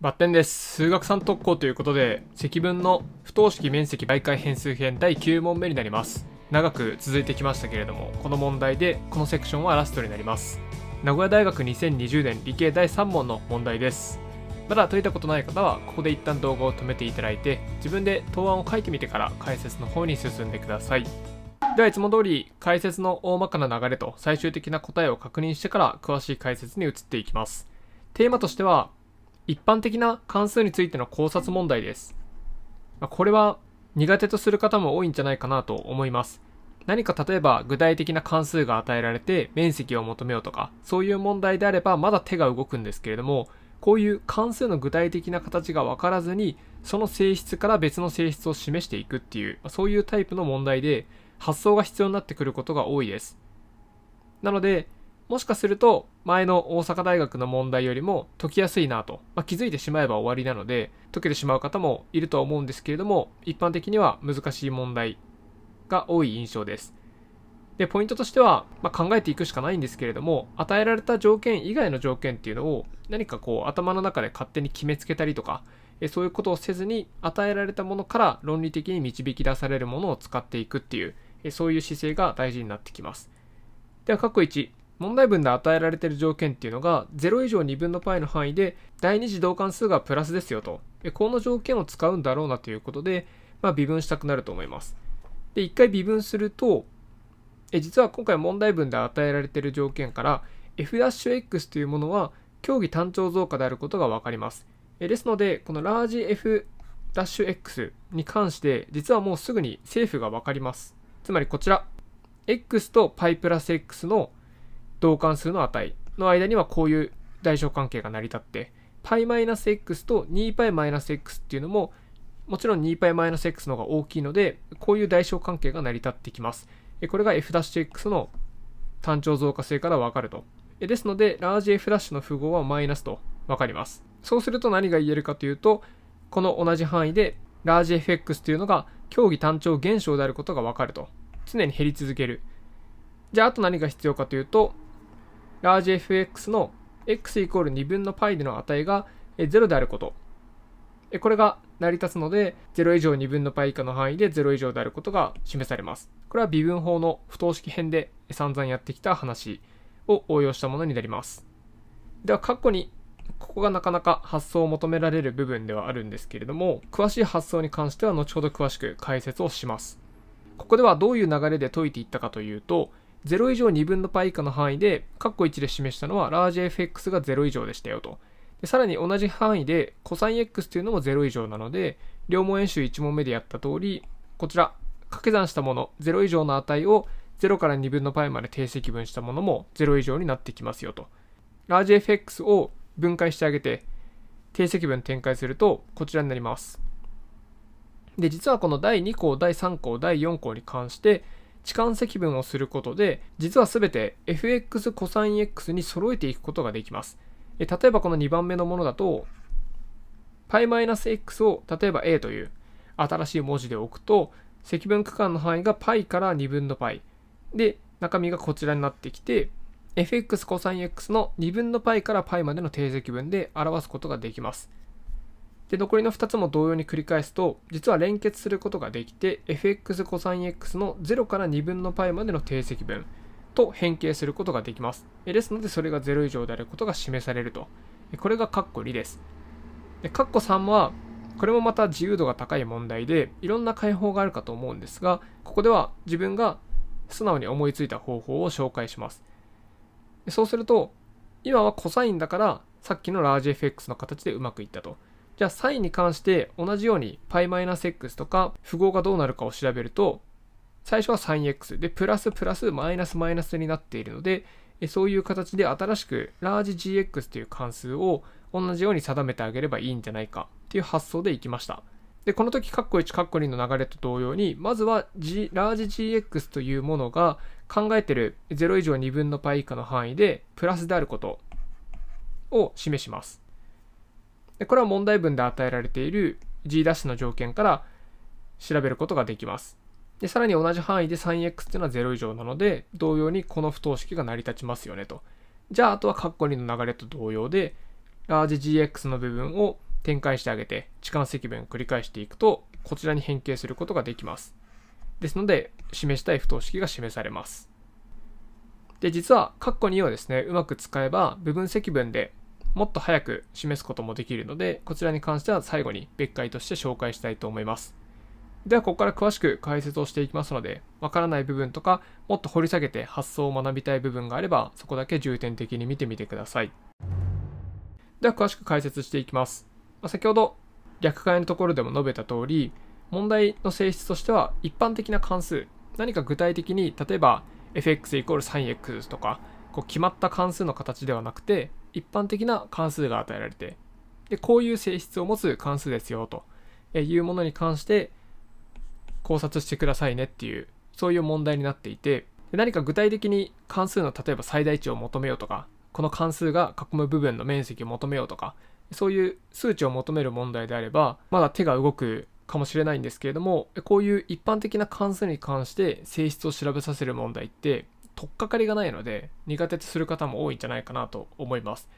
バッテンです。数学3特攻ということで、積分の不等式面積媒介変数編第9問目になります。長く続いてきましたけれども、この問題でこのセクションはラストになります。名古屋大学2020年理系第3問の問題です。まだ解いたことない方は、ここで一旦動画を止めていただいて、自分で答案を書いてみてから解説の方に進んでください。ではいつも通り、解説の大まかな流れと最終的な答えを確認してから詳しい解説に移っていきます。テーマとしては、一般的な関数についての考察問題です。これは苦手とする方も多いんじゃないかなと思います。何か例えば具体的な関数が与えられて面積を求めようとか、そういう問題であればまだ手が動くんですけれども、こういう関数の具体的な形が分からずに、その性質から別の性質を示していくっていう、そういうタイプの問題で、発想が必要になってくることが多いです。なので、もしかすると前の大阪大学の問題よりも解きやすいなと、まあ、気づいてしまえば終わりなので解けてしまう方もいるとは思うんですけれども一般的には難しい問題が多い印象ですでポイントとしては、まあ、考えていくしかないんですけれども与えられた条件以外の条件っていうのを何かこう頭の中で勝手に決めつけたりとかそういうことをせずに与えられたものから論理的に導き出されるものを使っていくっていうそういう姿勢が大事になってきますでは括弧1問題文で与えられている条件っていうのが0以上2分の π の範囲で第2次導関数がプラスですよとこの条件を使うんだろうなということで、まあ、微分したくなると思いますで一回微分するとえ実は今回問題文で与えられている条件から f'x というものは競技単調増加であることが分かりますですのでこのラージ f'x に関して実はもうすぐに政府が分かりますつまりこちら x と π プラス x の同関数の値の間にはこういう代償関係が成り立って π-x と 2π-x っていうのももちろん 2π-x の方が大きいのでこういう代償関係が成り立ってきますこれが f'(x) の単調増加性からわかるとですのでラージ f' の符号はマイナスとわかりますそうすると何が言えるかというとこの同じ範囲でラージ fx というのが競技単調減少であることがわかると常に減り続けるじゃああと何が必要かというとラージ fx の x イコール2分の π での値が0であること。これが成り立つので、0以上2分の π 以下の範囲で0以上であることが示されます。これは微分法の不等式編で散々やってきた話を応用したものになります。では、括弧に、ここがなかなか発想を求められる部分ではあるんですけれども、詳しい発想に関しては後ほど詳しく解説をします。ここではどういう流れで解いていったかというと、0以上2分の π 以下の範囲で、括弧1で示したのは、ラージ fx が0以上でしたよと。でさらに同じ範囲で、cosx というのも0以上なので、両問演習1問目でやった通り、こちら、掛け算したもの、0以上の値を0から2分の π まで定積分したものも0以上になってきますよと。ラージ fx を分解してあげて、定積分展開すると、こちらになります。で、実はこの第2項、第3項、第4項に関して、置換積分をすることで、実はすべて fx c サイン x に揃えていくことができます。例えばこの2番目のものだと、π-x を例えば a という新しい文字で置くと、積分区間の範囲が π から2分の π。で、中身がこちらになってきて、fx c o s x の2分の π から π までの定積分で表すことができます。で残りの2つも同様に繰り返すと実は連結することができて f x o s x の0から2分の π までの定積分と変形することができますですのでそれが0以上であることが示されるとこれがッコ2ですッコ3はこれもまた自由度が高い問題でいろんな解法があるかと思うんですがここでは自分が素直に思いついた方法を紹介しますそうすると今はコサインだからさっきのラージ fx の形でうまくいったとじゃあ、サインに関して同じように π-x とか符号がどうなるかを調べると、最初は sin x で、プラスプラスマイナスマイナスになっているので、そういう形で新しく largegx という関数を同じように定めてあげればいいんじゃないかっていう発想でいきました。で、この時、括弧1、カッ2の流れと同様に、まずは、G、largegx というものが考えてる0以上2分の π 以下の範囲でプラスであることを示します。でこれは問題文で与えられている G' の条件から調べることができます。で、さらに同じ範囲で 3x っていうのは0以上なので、同様にこの不等式が成り立ちますよねと。じゃあ、あとはカッコ2の流れと同様で、ラージ gx の部分を展開してあげて、置換積分を繰り返していくと、こちらに変形することができます。ですので、示したい不等式が示されます。で、実は、カッコ2をですね、うまく使えば、部分積分でもっと早く示すこともできるので、こちらに関しては最後に別解として紹介したいと思います。では、ここから詳しく解説をしていきますので、わからない部分とか、もっと掘り下げて発想を学びたい部分があれば、そこだけ重点的に見てみてください。では、詳しく解説していきます。ま先ほど、略解のところでも述べた通り、問題の性質としては、一般的な関数、何か具体的に、例えば、fx イコール 3x とか、こう決まった関数の形ではなくて、一般的な関数が与えられて、で、こういう性質を持つ関数ですよ、というものに関して考察してくださいねっていう、そういう問題になっていて、何か具体的に関数の例えば最大値を求めようとか、この関数が囲む部分の面積を求めようとか、そういう数値を求める問題であれば、まだ手が動くかもしれないんですけれども、こういう一般的な関数に関して性質を調べさせる問題って、取っかかりがないので苦手とする方も多いんじゃないかなと思います。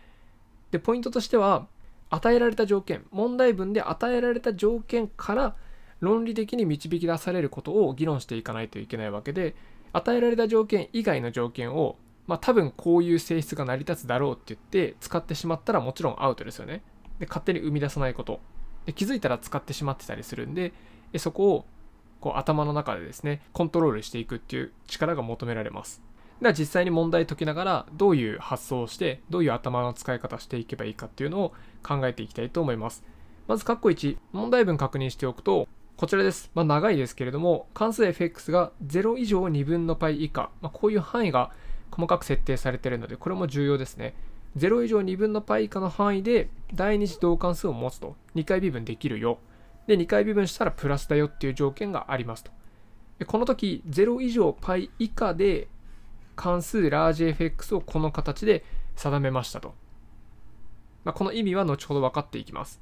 で、ポイントとしては与えられた条件、問題文で与えられた条件から論理的に導き出されることを議論していかないといけないわけで与えられた条件以外の条件をまあ、多分こういう性質が成り立つだろうって言って使ってしまったらもちろんアウトですよね。で勝手に生み出さないことで気づいたら使ってしまってたりするんでそこをこう頭の中でですねコントロールしていくっていう力が求められます。は実際に問題解きながらどういう発想をしてどういう頭の使い方していけばいいかっていうのを考えていきたいと思いますまず括弧1問題文確認しておくとこちらです。まあ、長いですけれども、関数 fx が0以上2分の π 以下、まあ、こういう範囲が細かく設定されているので、これも重要ですね。0以上2分の π 以下の範囲で第二次同関数を持つと、2回微分できるよ。で、2回微分したらプラスだよっていう条件がありますと。この時、0以上 π 以下で関数ラージ FX をこの形で定めましたと。まあ、この意味は後ほど分かっていきます。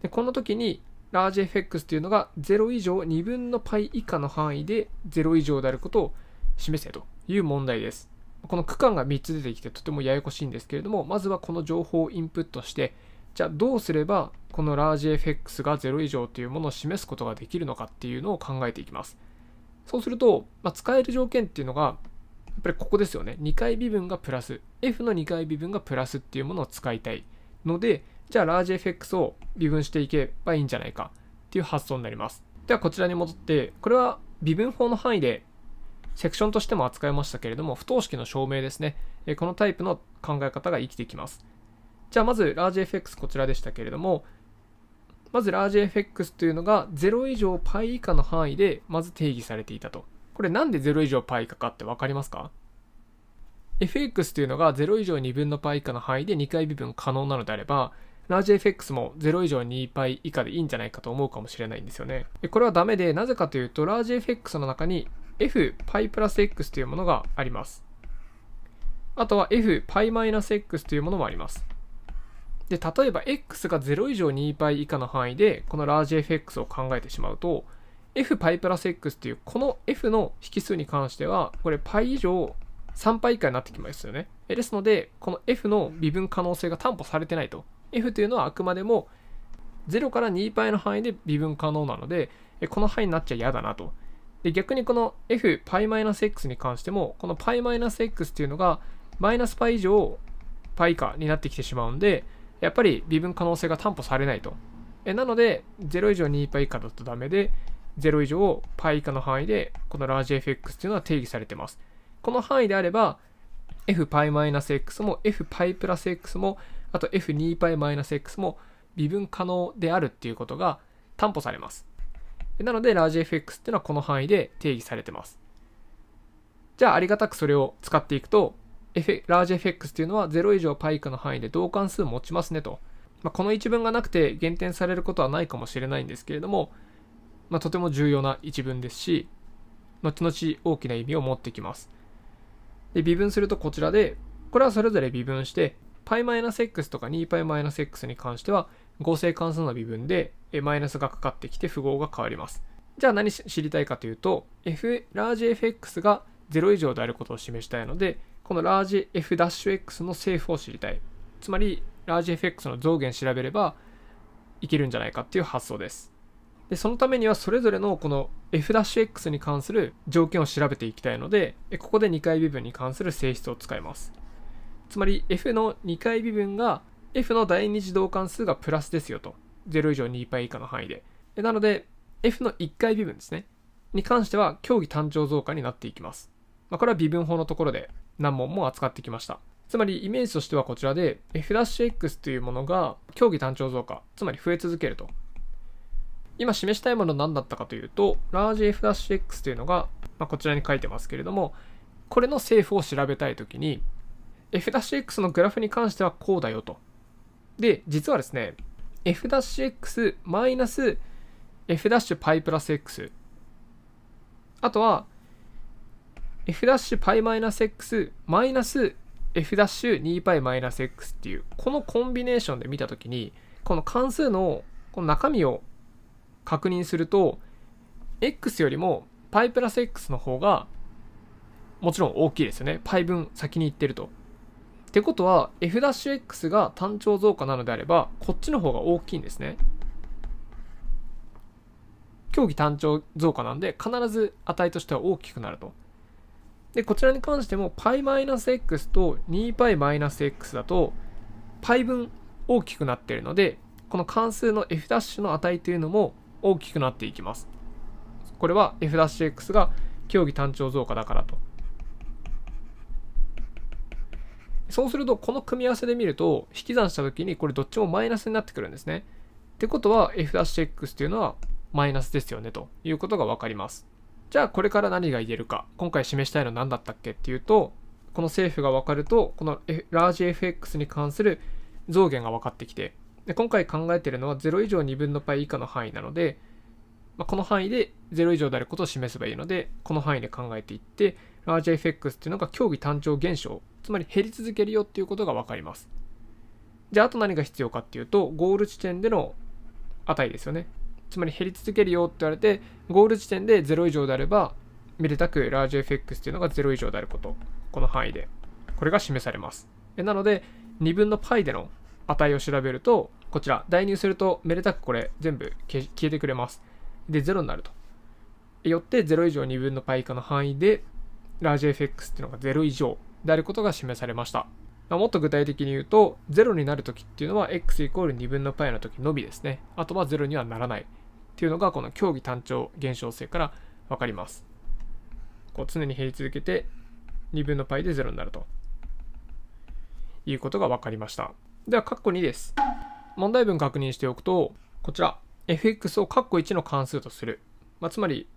でこの時にラージ FX というのが0以上2分の π 以下の範囲で0以上であることを示せという問題です。この区間が3つ出てきてとてもややこしいんですけれども、まずはこの情報をインプットして、じゃあどうすればこのラージ FX が0以上というものを示すことができるのかっていうのを考えていきます。そうすると、まあ、使える条件っていうのがっぱりここですよね。2階微分がプラス、f の2階微分がプラスっていうものを使いたいので、じゃあラージ fx を微分していけばいいんじゃないかっていう発想になります。ではこちらに戻って、これは微分法の範囲でセクションとしても扱いましたけれども、不等式の証明ですね。このタイプの考え方が生きてきます。じゃあまずラージ fx こちらでしたけれども、まずラージ fx というのが0以上 π 以下の範囲でまず定義されていたと。これなんで0以上 π 以下かってわかりますか ?fx というのが0以上2分の π 以下の範囲で2回微分可能なのであれば、ラージ fx も0以上 2π 以下でいいんじゃないかと思うかもしれないんですよね。これはダメで、なぜかというと、ラージ fx の中に fπ プラス x というものがあります。あとは fπ マイナス x というものもあります。で、例えば x が0以上 2π 以下の範囲で、このラージ fx を考えてしまうと、f パイプラス x っていうこの f の引数に関してはこれ π 以上3 π 以下になってきますよねですのでこの f の微分可能性が担保されてないと f というのはあくまでも0から 2π の範囲で微分可能なのでこの範囲になっちゃ嫌だなとで逆にこの fπ-x に関してもこの π-x っていうのがマイナス π 以上 π 以下になってきてしまうんでやっぱり微分可能性が担保されないとなので0以上 2π 以下だとダメで0以上を π 以下の範囲で、このラージ fx というのは定義されています。この範囲であれば、fπ-x も fπ プラス x も、あと f2π-x も微分可能であるっていうことが担保されます。なので、ラージ fx っていうのはこの範囲で定義されてます。じゃあ、ありがたくそれを使っていくと、a ラージ fx というのは0以上 π 以下の範囲で同関数を持ちますねと。まあ、この一文がなくて減点されることはないかもしれないんですけれども、まあ、とても重要な一文ですし、後々大きな意味を持ってきます。で、微分するとこちらで、これはそれぞれ微分して、π-x とか 2π-x に関しては合成関数の微分でマイナスがかかってきて符号が変わります。じゃあ何知りたいかというと、f、ラージ fx が0以上であることを示したいので、このラージ f'x の政府を知りたい。つまり、ラージ fx の増減調べればいけるんじゃないかっていう発想です。で、そのためにはそれぞれのこの f'(x) に関する条件を調べていきたいので、ここで2回微分に関する性質を使います。つまり f の2回微分が f の第2次動関数がプラスですよと。0以上 2π 以下の範囲で。なので、f の1回微分ですね。に関しては、競技単調増加になっていきます。まあ、これは微分法のところで何問も扱ってきました。つまりイメージとしてはこちらで f'(x) というものが競技単調増加、つまり増え続けると今示したいもの何だったかというと、largeF-X というのが、まあ、こちらに書いてますけれども、これの政府を調べたいときに、F-X のグラフに関してはこうだよと。で、実はですね、F-X マイナス F-Pi プラス X。あとは、F-Pi マイナス X マイナス F-2Pi マイナス X っていう、このコンビネーションで見たときに、この関数のこの中身を確認すると X よりも π プラス X の方がもちろん大きいですよね。π 分先にいってると。ってことは f'(x) が単調増加なのであればこっちの方が大きいんですね。競技単調増加なんで必ず値としては大きくなると。で、こちらに関しても π-x と 2π-x だと π 分大きくなっているのでこの関数の f' の値というのも大きくなっていきます。これは F-X が競技単調増加だからと。そうすると、この組み合わせで見ると、引き算したときに、これどっちもマイナスになってくるんですね。ってことは、F-X というのはマイナスですよね、ということがわかります。じゃあ、これから何が言えるか。今回示したいのは何だったっけっていうと、この政府がわかると、このラージ FX に関する増減が分かってきて、で今回考えてるのは0以上2分の π 以下の範囲なので、まあ、この範囲で0以上であることを示せばいいのでこの範囲で考えていってラージ FX っていうのが競技単調現象つまり減り続けるよっていうことが分かりますじゃああと何が必要かっていうとゴール地点での値ですよねつまり減り続けるよって言われてゴール地点で0以上であればめでたくラージ FX っていうのが0以上であることこの範囲でこれが示されますなので2分の π での値を調べるとこちら、代入すると、めでたくこれ全部消えてくれます。で、0になると。よって0以上2分の π 以下の範囲で、ラージ fx っていうのが0以上であることが示されました。まあ、もっと具体的に言うと、0になるときっていうのは、x イコール2分の π のときのみですね。あとは0にはならない。っていうのが、この競技単調現象性からわかります。こう常に減り続けて、2分の π で0になると。いうことが分かりました。では、括弧2です。問題文確認しておくと、こちら、fx を括弧1の関数とする。まあ、つまり、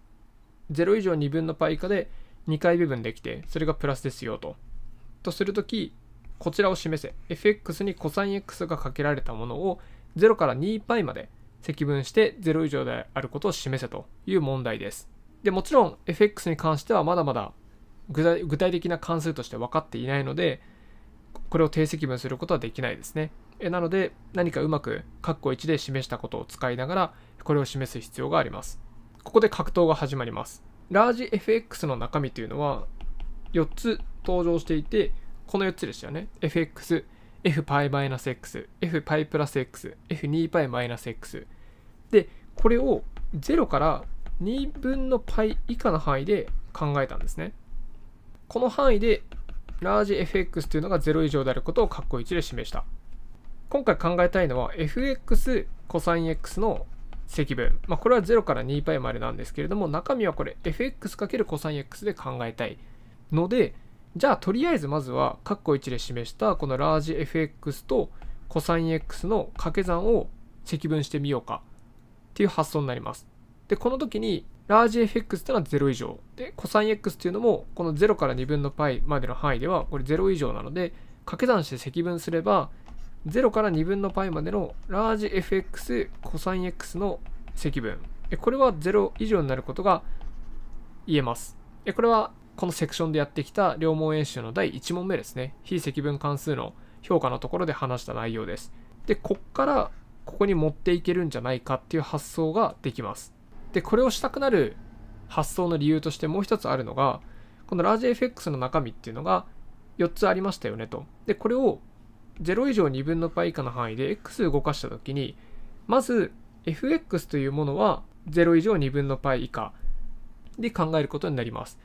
0以上2分の π 以下で2回微分できて、それがプラスですよと。とするとき、こちらを示せ。fx に cosx がかけられたものを0から 2π まで積分して0以上であることを示せという問題です。で、もちろん fx に関してはまだまだ具体的な関数として分かっていないので、これを定積分することはできないですね。えなので何かうまく括弧1で示したことを使いながらこれを示す必要があります。ここで格闘が始まります。ラージ FX の中身というのは4つ登場していて、この4つでしたよね。FX、fπ-x、fπ+x、f2π-x。で、これを0から2分の π 以下の範囲で考えたんですね。この範囲でラージ fx というのが0以上であることを括弧1で示した。今回考えたいのは fx コサイン x の積分。まあ、これは0から 2π までなんですけれども、中身はこれ fx× コサイン x で考えたいので、じゃあとりあえずまずは、括弧1で示したこのラージ fx とコサイン x の掛け算を積分してみようかっていう発想になります。で、この時に、ラージ fx っていうのは0以上。で、コサイン x っていうのも、この0から2分の π までの範囲では、これ0以上なので、掛け算して積分すれば、0から2分の π までのラージ fx コサイン x の積分。これは0以上になることが言えます。これはこのセクションでやってきた両問演習の第1問目ですね。非積分関数の評価のところで話した内容です。で、こっからここに持っていけるんじゃないかっていう発想ができます。で、これをしたくなる発想の理由としてもう一つあるのが、このラージ FX の中身っていうのが4つありましたよねと。で、これを0以上2分の π 以下の範囲で x を動かした時にまず fx というものは0以上2分の π 以下で考えることになります。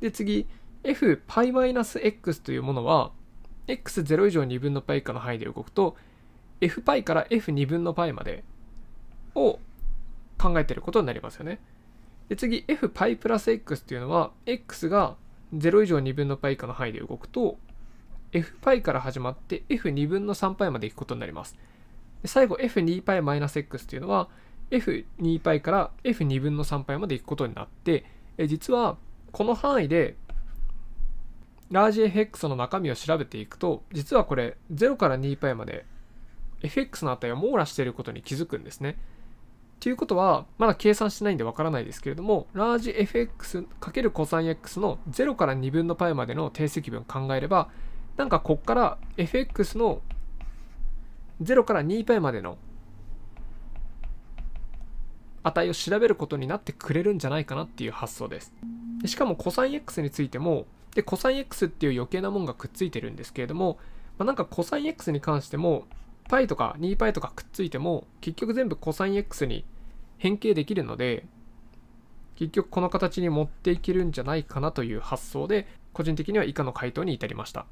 で次 fπ-x というものは x0 以上2分の π 以下の範囲で動くと fπ から f2 分の π までを考えてることになりますよね。で次 fπ プラス x というのは x が0以上2分の π 以下の範囲で動くと f パイから始まって f2 分の3パイまで行くことになります。で最後 f2 パイマイナス x というのは f2 パイから f2 分の3パイまでいくことになって、え実はこの範囲でラージ fx の中身を調べていくと、実はこれ0から2パイまで fx の値を網羅していることに気づくんですね。ということは、まだ計算してないんでわからないですけれども、ラージ fx× コサイン x の0から2分のパイまでの定積分考えれば、なんかこっから fx の0から 2π までの値を調べることになってくれるんじゃないかなっていう発想です。しかも cosx についても、で、cosx っていう余計なもんがくっついてるんですけれども、まあ、なんか cosx に関しても、π とか 2π とかくっついても、結局全部 cosx に変形できるので、結局この形に持っていけるんじゃないかなという発想で、個人的には以下の回答に至りました。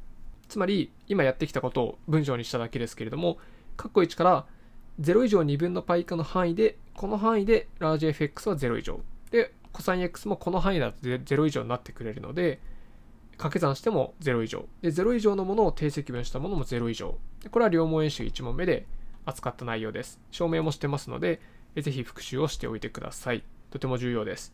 つまり、今やってきたことを文章にしただけですけれども、カッコ1から0以上2分の π 以下の範囲で、この範囲で largeFX は0以上。で、c o s x もこの範囲だと0以上になってくれるので、掛け算しても0以上。で、0以上のものを定積分したものも0以上。でこれは両問演習1問目で扱った内容です。証明もしてますので、ぜひ復習をしておいてください。とても重要です。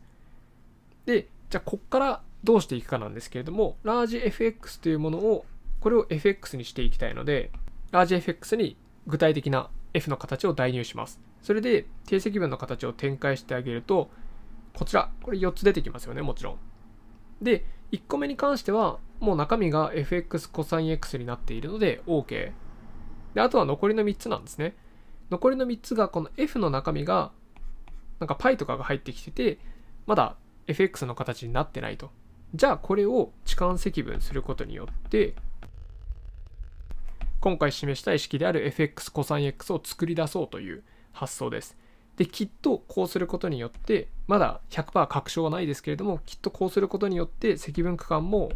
で、じゃあ、こっからどうしていくかなんですけれども、largeFX というものをこれを fx にしていきたいので、ラージ fx に具体的な f の形を代入します。それで定積分の形を展開してあげると、こちら、これ4つ出てきますよね、もちろん。で、1個目に関しては、もう中身が fx c o s x になっているので OK。で、あとは残りの3つなんですね。残りの3つが、この f の中身が、なんか π とかが入ってきてて、まだ fx の形になってないと。じゃあこれを置換積分することによって、今回示した意識である fx コサ x を作り出そうという発想です。で、きっとこうすることによって、まだ100%確証はないですけれども、きっとこうすることによって積分区間も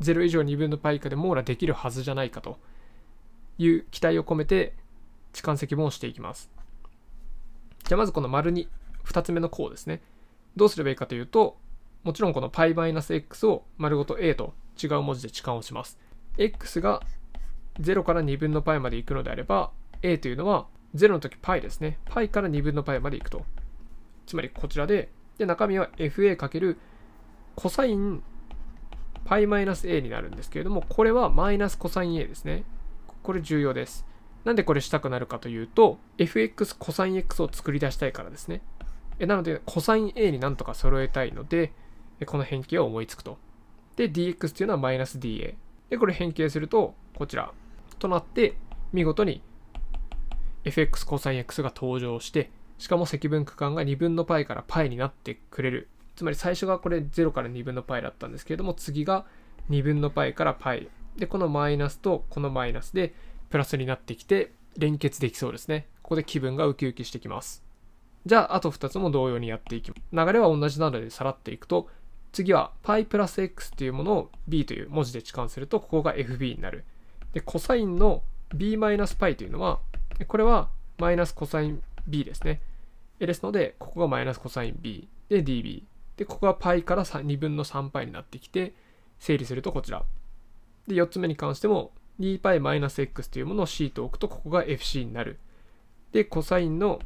0以上2分の π 以下で網羅できるはずじゃないかという期待を込めて置換積分をしていきます。じゃあまずこの丸2、2つ目の項ですね。どうすればいいかというと、もちろんこの π-x を丸ごと a と違う文字で置換をします。x が0から2分の π まで行くのであれば、a というのは0の時 π ですね。π から2分の π まで行くと。つまりこちらで、で中身は fa かけるコサイン π-a になるんですけれども、これはマイナスコサイン a ですね。これ重要です。なんでこれしたくなるかというと、fx コサイン x を作り出したいからですね。なので、コサイン a になんとか揃えたいので、この変形を思いつくと。で、dx というのはマイナス da。で、これ変形すると、こちらとなって、見事に fx c o s x が登場して、しかも積分区間が2分の π から π になってくれる。つまり最初がこれ0から2分の π だったんですけれども、次が2分の π から π。で、このマイナスとこのマイナスでプラスになってきて連結できそうですね。ここで気分がウキウキしてきます。じゃあ、あと2つも同様にやっていきます。流れは同じなのでさらっていくと、次は π プラス x というものを b という文字で置換すると、ここが fb になる。で、コサインの b マイナス π というのは、これはマイナスコサイン b ですね。ですので、ここがマイナスコサイン b で db。で、ここが π から2分の 3π になってきて、整理するとこちら。で、4つ目に関しても 2π-x というものを c と置くと、ここが fc になる。で、コサインの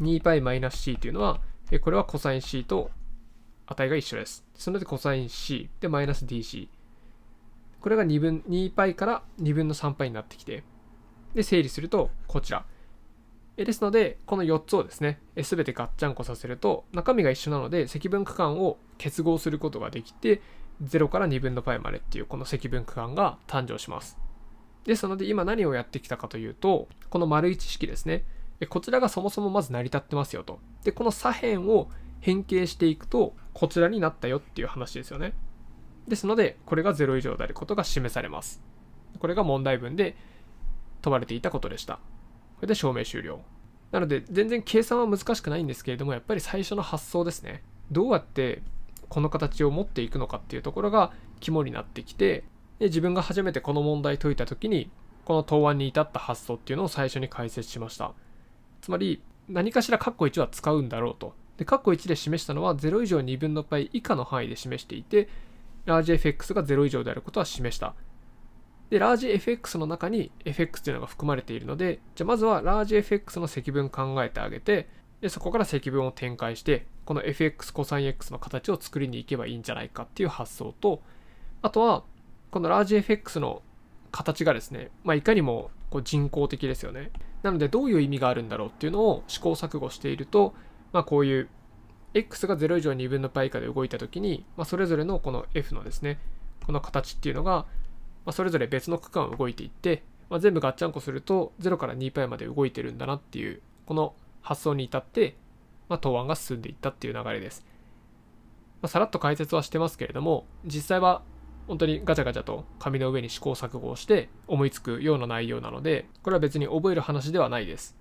2π-c というのは、これはコサイン c と値が一緒です。そので、コサイン C でマイナス DC。これが2分、2π から2分の 3π になってきて、で、整理すると、こちら。ですので、この4つをですね、すべてガッチャンコさせると、中身が一緒なので、積分区間を結合することができて、0から2分の π までっていう、この積分区間が誕生します。ですので、今何をやってきたかというと、この丸1式ですね、こちらがそもそもまず成り立ってますよと。で、この左辺を変形していくと、こちらになったよっていう話ですよね。ですので、これが0以上であることが示されます。これが問題文で問われていたことでした。これで証明終了。なので、全然計算は難しくないんですけれども、やっぱり最初の発想ですね。どうやってこの形を持っていくのかっていうところが肝になってきて、で自分が初めてこの問題解いた時に、この答案に至った発想っていうのを最初に解説しました。つまり、何かしら括弧1は使うんだろうと。で、括弧1で示したのは0以上2分の π 以下の範囲で示していて、ラージ fx が0以上であることは示した。で、ラージ fx の中に fx というのが含まれているので、じゃあまずはラージ fx の積分考えてあげて、で、そこから積分を展開して、この fx コサイン x の形を作りに行けばいいんじゃないかっていう発想と、あとは、このラージ fx の形がですね、まあ、いかにもこう人工的ですよね。なので、どういう意味があるんだろうっていうのを試行錯誤していると、まあ、こういう x が0以上2分の π 以下で動いた時に、まあ、それぞれのこの f のですねこの形っていうのが、まあ、それぞれ別の区間を動いていって、まあ、全部ガッチャンコすると0から 2π まで動いてるんだなっていうこの発想に至って、まあ、答案が進んでいったっていう流れです、まあ、さらっと解説はしてますけれども実際は本当にガチャガチャと紙の上に試行錯誤をして思いつくような内容なのでこれは別に覚える話ではないです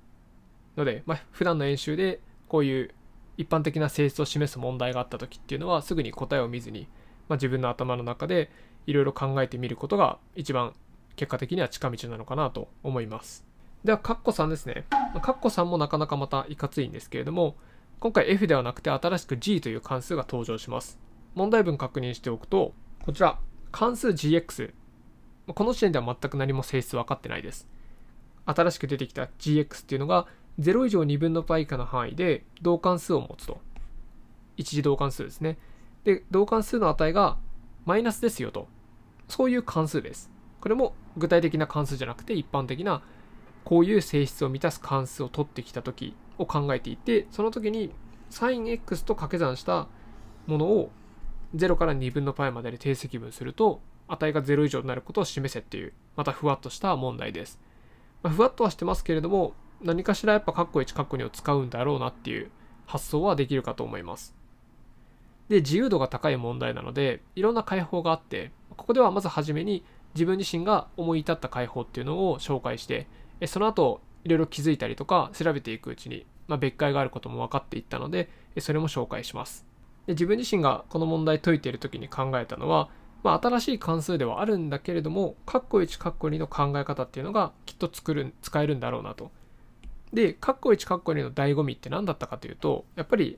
ので、まあ、普段の演習でこういう一般的な性質を示す問題があった時っていうのはすぐに答えを見ずに、まあ、自分の頭の中でいろいろ考えてみることが一番結果的には近道なのかなと思います。では、カッコ3ですね。カッコ3もなかなかまたいかついんですけれども、今回 F ではなくて新しく G という関数が登場します。問題文確認しておくと、こちら、関数 GX。この時点では全く何も性質分かってないです。新しく出てきた GX っていうのが0以上2分の π 以下の範囲で同関数を持つと。一次同関数ですね。で、同関数の値がマイナスですよと。そういう関数です。これも具体的な関数じゃなくて一般的なこういう性質を満たす関数を取ってきた時を考えていて、その時に sinx と掛け算したものを0から2分の π までで定積分すると値が0以上になることを示せっていうまたふわっとした問題です。まあ、ふわっとはしてますけれども何かしらやっぱカッコ1カッコ2を使うんだろうなっていう発想はできるかと思います。で、自由度が高い問題なので、いろんな解法があって、ここではまず初めに自分自身が思い至った解法っていうのを紹介して、その後、いろいろ気づいたりとか調べていくうちに、まあ、別解があることも分かっていったので、それも紹介します。で自分自身がこの問題解いている時に考えたのは、まあ、新しい関数ではあるんだけれども、カッコ1、カッコ2の考え方っていうのがきっと作る、使えるんだろうなと。で、カッコ1カッコ2の醍醐味って何だったかというと、やっぱり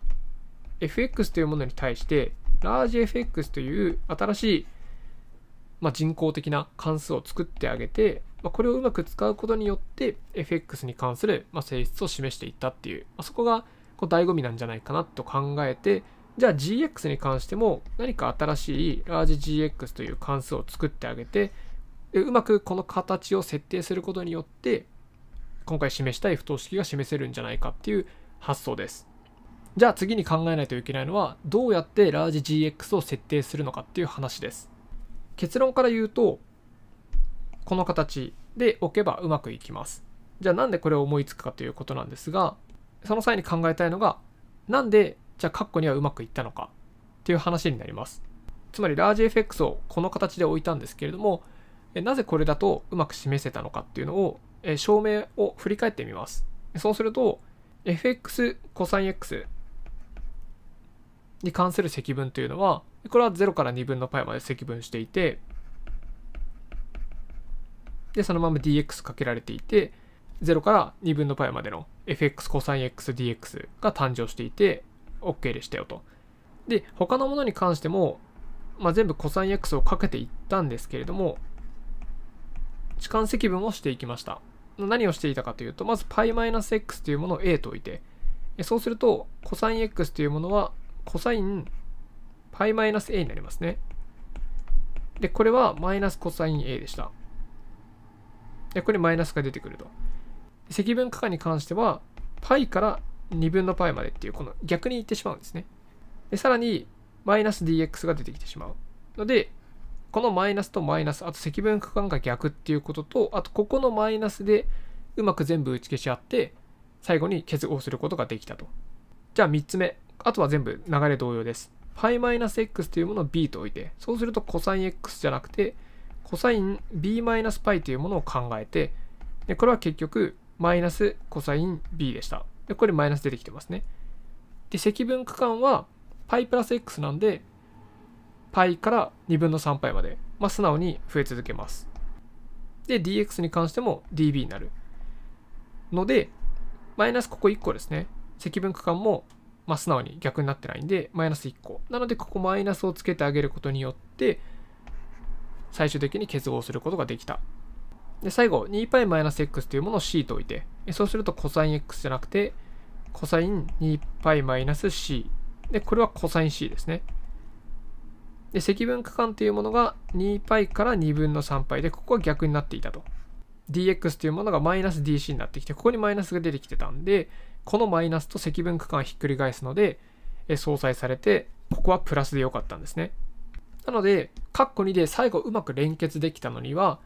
FX というものに対して、ラージ FX という新しい、まあ、人工的な関数を作ってあげて、まあ、これをうまく使うことによって FX に関する、まあ、性質を示していったっていう、まあ、そこがこう醍醐味なんじゃないかなと考えて、じゃあ GX に関しても何か新しいラージ GX という関数を作ってあげて、うまくこの形を設定することによって、今回示したい不等式が示せるんじゃないかっていう発想です。じゃあ次に考えないといけないのはどうやってラージ GX を設定するのかっていう話です。結論から言うとこの形で置けばうまくいきます。じゃあなんでこれを思いつくかということなんですがその際に考えたいのがなんでじゃあカッコにはうまくいったのかっていう話になります。つまりラージ FX をこの形で置いたんですけれどもなぜこれだとうまく示せたのかっていうのをえ証明を振り返ってみます。そうすると、fx cosx に関する積分というのは、これは0から2分の π まで積分していて、で、そのまま dx かけられていて、0から2分の π までの fx cosxdx が誕生していて、OK でしたよと。で、他のものに関しても、まあ、全部 cosx をかけていったんですけれども、置換積分をしていきました。何をしていたかというと、まず π-x というものを a と置いて、そうすると、cos(x) というものは、cos π-a になりますね。で、これはマイナス cosA でした。で、ここにマイナスが出てくると。積分価に関しては、π から2分の π までっていう、この逆に言ってしまうんですね。で、さらに、マイナス dx が出てきてしまう。ので、このマイナスとマイナス、あと積分区間が逆っていうことと、あとここのマイナスでうまく全部打ち消し合って、最後に結合することができたと。じゃあ3つ目。あとは全部流れ同様です。π-x というものを b と置いて、そうすると cosx じゃなくて、cosb-π というものを考えて、でこれは結局、マイナス cosb でした。で、これマイナス出てきてますね。で、積分区間は π プラス x なんで、π から2分の 3π まで、まあ、素直に増え続けます。で、dx に関しても db になる。ので、マイナスここ1個ですね。積分区間も、まあ、素直に逆になってないんで、マイナス1個。なので、ここマイナスをつけてあげることによって、最終的に結合することができた。で、最後、2π-x というものを c と置いて、そうすると cosx じゃなくて、cos2π-c。で、これは cosc ですね。で積分区間というものが 2π から2分の 3π でここは逆になっていたと dx というものがマイナス dc になってきてここにマイナスが出てきてたんでこのマイナスと積分区間をひっくり返すので相殺されてここはプラスで良かったんですねなのでカッコ2で最後うまく連結できたのには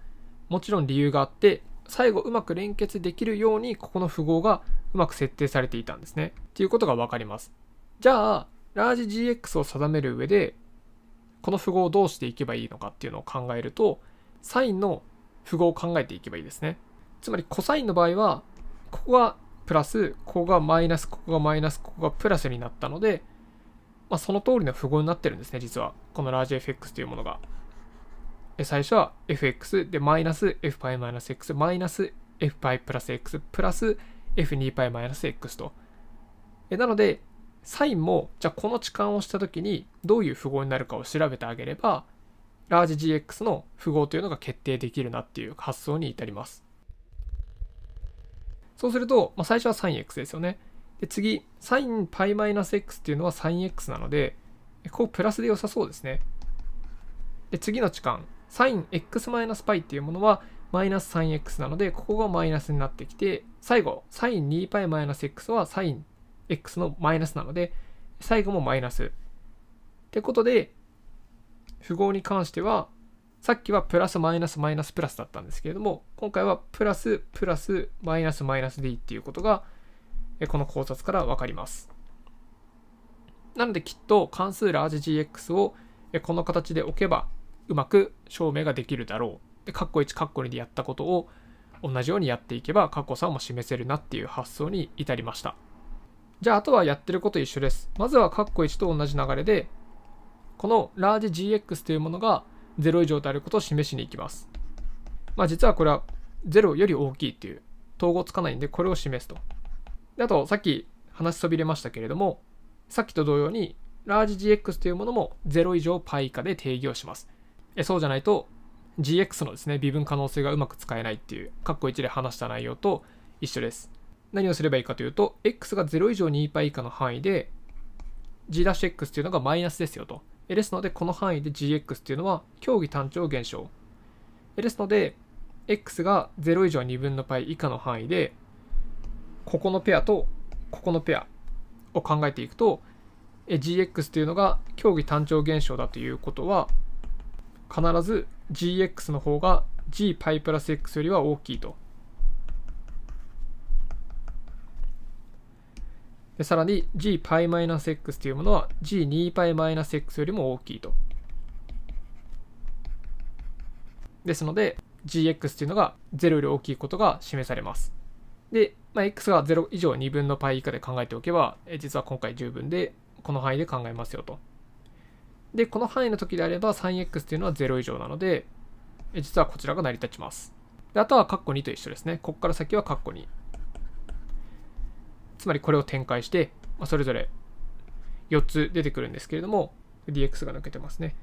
もちろん理由があって最後うまく連結できるようにここの符号がうまく設定されていたんですねということが分かりますじゃあラージ GX を定める上でこの符号をどうしていけばいいのかっていうのを考えると、サインの符号を考えていけばいいですね。つまり、コサインの場合は、ここがプラス、ここがマイナス、ここがマイナス、ここがプラスになったので、まあ、その通りの符号になってるんですね、実は。この largeFX というものが。最初は fx でマイナス fπ マイナス x マイナス fπ プラス x プラス f2π マイナス x と。なので、サインも、じゃあこの置換をした時にどういう符号になるかを調べてあげれば、ラージ GX の符号というのが決定できるなっていう発想に至ります。そうすると、まあ、最初は sinx ですよね。で次、sinπ-x っていうのは sinx なので、こうプラスで良さそうですね。で次の置換、sinx-π っていうものはマイナス 3x なので、ここがマイナスになってきて、最後、sin2π-x は sin x のマイナスなので、最後もマイナス。ってことで、符号に関しては、さっきはプラスマイナスマイナスプラスだったんですけれども、今回はプラスプラスマイナスマイナス d っていうことが、この考察からわかります。なのできっと関数ラージ GX をこの形で置けばうまく証明ができるだろう。で、カッコ1、カッコ2でやったことを同じようにやっていけば、カッコ3も示せるなっていう発想に至りました。じゃあ、あとはやってること一緒です。まずは、カッコ1と同じ流れで、このラージ GX というものが0以上であることを示しに行きます。まあ、実はこれは0より大きいっていう統合つかないんで、これを示すと。であと、さっき話しそびれましたけれども、さっきと同様に、ラージ GX というものも0以上 π 以下で定義をします。えそうじゃないと、GX のですね、微分可能性がうまく使えないっていう、カッコ1で話した内容と一緒です。何をすればいいかというと、x が0以上 2π 以下の範囲で、g'(x) っていうのがマイナスですよと。ですので、この範囲で gx っていうのは、競技単調減少。ですので、x が0以上2分の π 以下の範囲で、ここのペアとここのペアを考えていくと、gx というのが競技単調現象だということは、必ず gx の方が gπ プラス x よりは大きいとでさらに gπ-x というものは g2π-x よりも大きいと。ですので gx というのが0より大きいことが示されます。で、まあ、x が0以上2分の π 以下で考えておけば、え実は今回十分で、この範囲で考えますよと。で、この範囲の時であれば 3x というのは0以上なので、え実はこちらが成り立ちます。であとは括弧2と一緒ですね。ここから先は括弧2。つまりこれを展開して、まそれぞれ4つ出てくるんですけれども、DX が抜けてますね。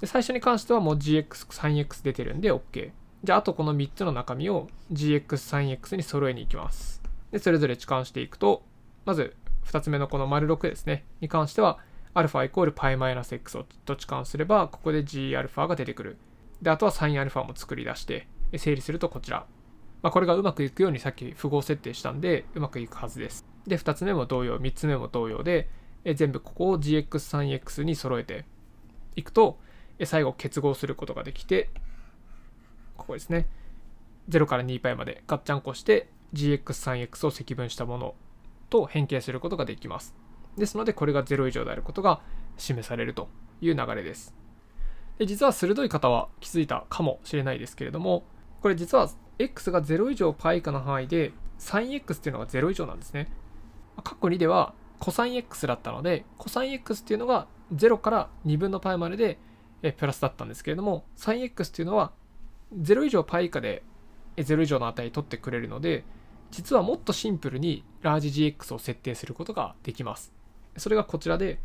で最初に関してはもう GX、3X 出てるんで OK。じゃあ、あとこの3つの中身を GX、3X に揃えに行きます。で、それぞれ置換していくと、まず2つ目のこの丸6ですね、に関しては、α イコール π-x をと置換すれば、ここで gα が出てくる。で、あとは sinα も作り出して、整理するとこちらまあ、これがうまくいくようにさっき符号設定したんで、うまくいくはずです。で、2つ目も同様、3つ目も同様で、え全部ここを GX3X に揃えていくと、え最後結合することができて、ここですね。0から 2π までガッチャンコして GX3X を積分したものと変形することができます。ですので、これが0以上であることが示されるという流れです。で実は鋭い方は気づいたかもしれないですけれども、これ実は x が0以上 π 以下の範囲で sinx っていうのが0以上なんですね。括弧2では c o s x だったので c o s x っていうのが0から2分の π まででえプラスだったんですけれども sinx っていうのは0以上 π 以下で0以上の値取ってくれるので実はもっとシンプルにラージ GX を設定することができます。それがこちらで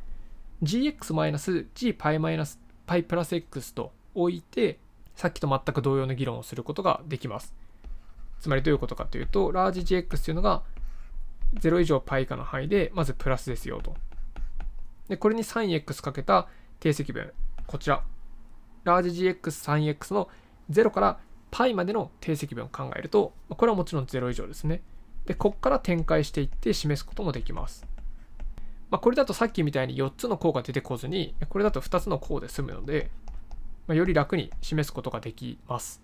GX-GππX と置いてさっきと全く同様の議論をすることができます。つまりどういうことかというと、ラージ GX というのが0以上 π 以下の範囲で、まずプラスですよと。で、これに 3x かけた定積分、こちら。ラージ GX3x の0から π までの定積分を考えると、これはもちろん0以上ですね。で、こっから展開していって示すこともできます。まあ、これだとさっきみたいに4つの項が出てこずに、これだと2つの項で済むので、まあ、より楽に示すことができます。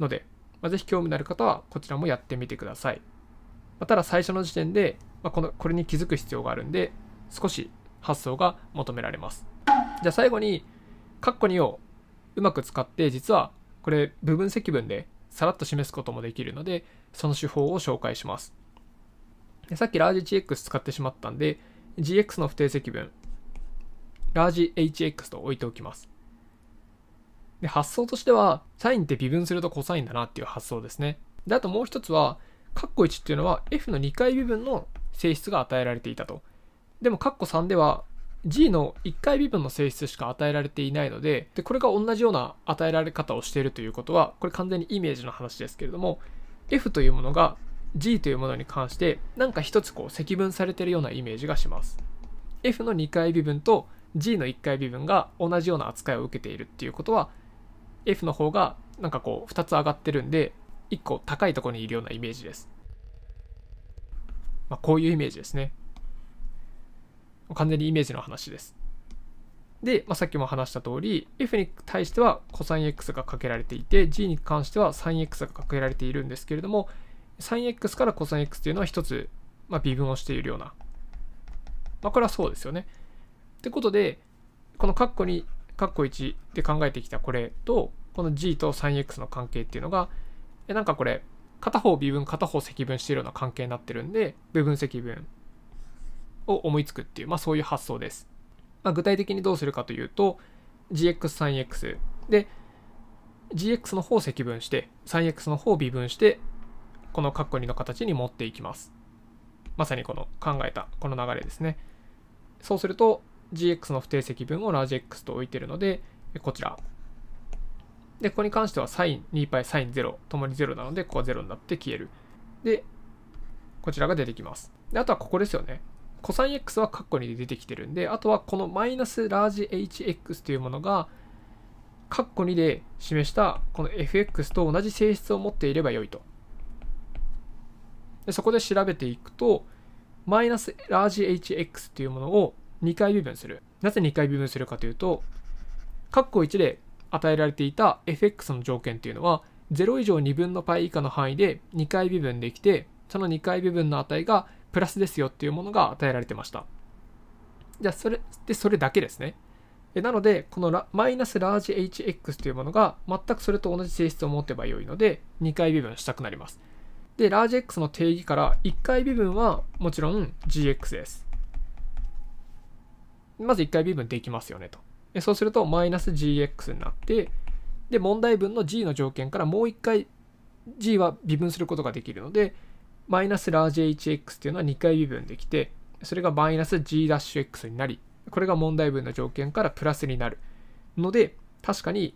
ので、まあ、ぜひ興味のある方はこちらもやってみてください。まあ、ただ最初の時点で、まあ、このこれに気づく必要があるんで、少し発想が求められます。じゃあ最後に、カッコ2をうまく使って、実はこれ部分積分でさらっと示すこともできるので、その手法を紹介します。でさっきラージ GX 使ってしまったんで、GX の不定積分、ラージ HX と置いておきます。で、発想としては、サインって微分するとコサインだなっていう発想ですね。で、あともう一つは、カッコ1っていうのは f の2回微分の性質が与えられていたと。でもカッコ3では g の1回微分の性質しか与えられていないのででこれが同じような与えられ方をしているということはこれ完全にイメージの話ですけれども f というものが g というものに関して何か一つこう積分されているようなイメージがします f の2回微分と g の1回微分が同じような扱いを受けているっていうことは F の方がなんかこう2つ上がってるんで1個高いところにいるようなイメージです。まあ、こういうイメージですね。完全にイメージの話です。で、まあ、さっきも話した通り F に対しては cosx がかけられていて G に関しては sinx がかけられているんですけれども sinx から cosx というのは一つ、まあ、微分をしているような、まあ、これはそうですよね。ってことでこの括弧に括弧1で考えてきたこれと、この G と 3x の関係っていうのが、えなんかこれ、片方微分、片方積分しているような関係になってるんで、部分積分を思いつくっていう、まあそういう発想です。まあ、具体的にどうするかというと、gx3x で、gx の方を積分して、3x の方を微分して、この括弧コ2の形に持っていきます。まさにこの考えた、この流れですね。そうすると、gx の不定積分をラージ x と置いてるので、こちら。で、ここに関しては sin2π、sin0 ともに0なので、ここは0になって消える。で、こちらが出てきます。で、あとはここですよね。cosx は括弧で出てきてるんで、あとはこのマイナスラージ hx というものが、括弧2で示したこの fx と同じ性質を持っていれば良いと。でそこで調べていくと、マイナスラージ hx というものを2回微分する。なぜ2回微分するかというと、括弧1で与えられていた fx の条件というのは、0以上2分の π 以下の範囲で2回微分できて、その2回微分の値がプラスですよっていうものが与えられてました。じゃあ、それ、で、それだけですね。なので、このマイナスラージ hx というものが全くそれと同じ性質を持てば良いので、2回微分したくなります。で、ラージ x の定義から1回微分はもちろん gx です。まず1回微分できますよねと。そうすると、マイナス gx になって、で、問題文の g の条件からもう1回 g は微分することができるので、マイナスラージ hx っていうのは2回微分できて、それがマイナス g'x になり、これが問題文の条件からプラスになる。ので、確かに、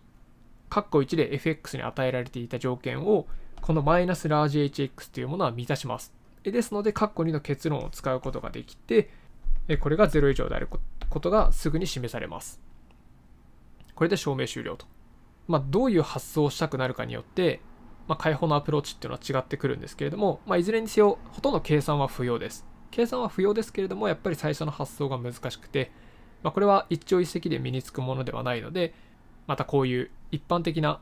括弧1で fx に与えられていた条件を、このマイナスラージ hx というものは満たします。ですので、括弧2の結論を使うことができて、これが0以上であること。ことがすぐに示されます。これで証明終了と。まあ、どういう発想をしたくなるかによって、まあ、解放のアプローチっていうのは違ってくるんですけれども、まあ、いずれにせよ、ほとんど計算は不要です。計算は不要ですけれども、やっぱり最初の発想が難しくて、まあ、これは一朝一夕で身につくものではないので、またこういう一般的な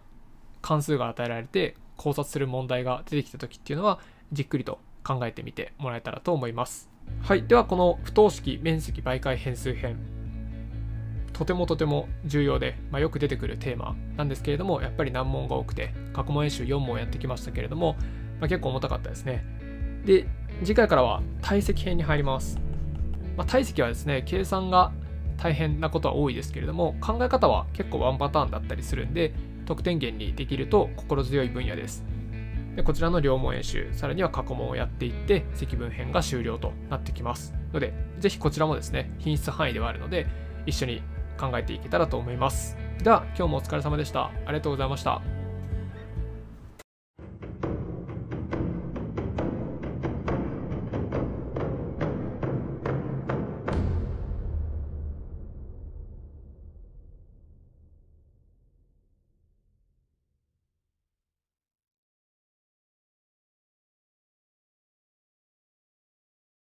関数が与えられて考察する問題が出てきた時っていうのは、じっくりと考えてみてもらえたらと思います。はい、ではこの不等式面積媒介変数編とてもとても重要で、まあ、よく出てくるテーマなんですけれどもやっぱり難問が多くて過去問演習4問やってきましたけれども、まあ、結構重たかったですねで次回からは体積編に入ります、まあ、体積はですね計算が大変なことは多いですけれども考え方は結構ワンパターンだったりするんで得点源にできると心強い分野ですでこちらの両問演習さらには過去問をやっていって積分編が終了となってきますので是非こちらもですね品質範囲ではあるので一緒に考えていけたらと思いますでは今日もお疲れ様でしたありがとうございました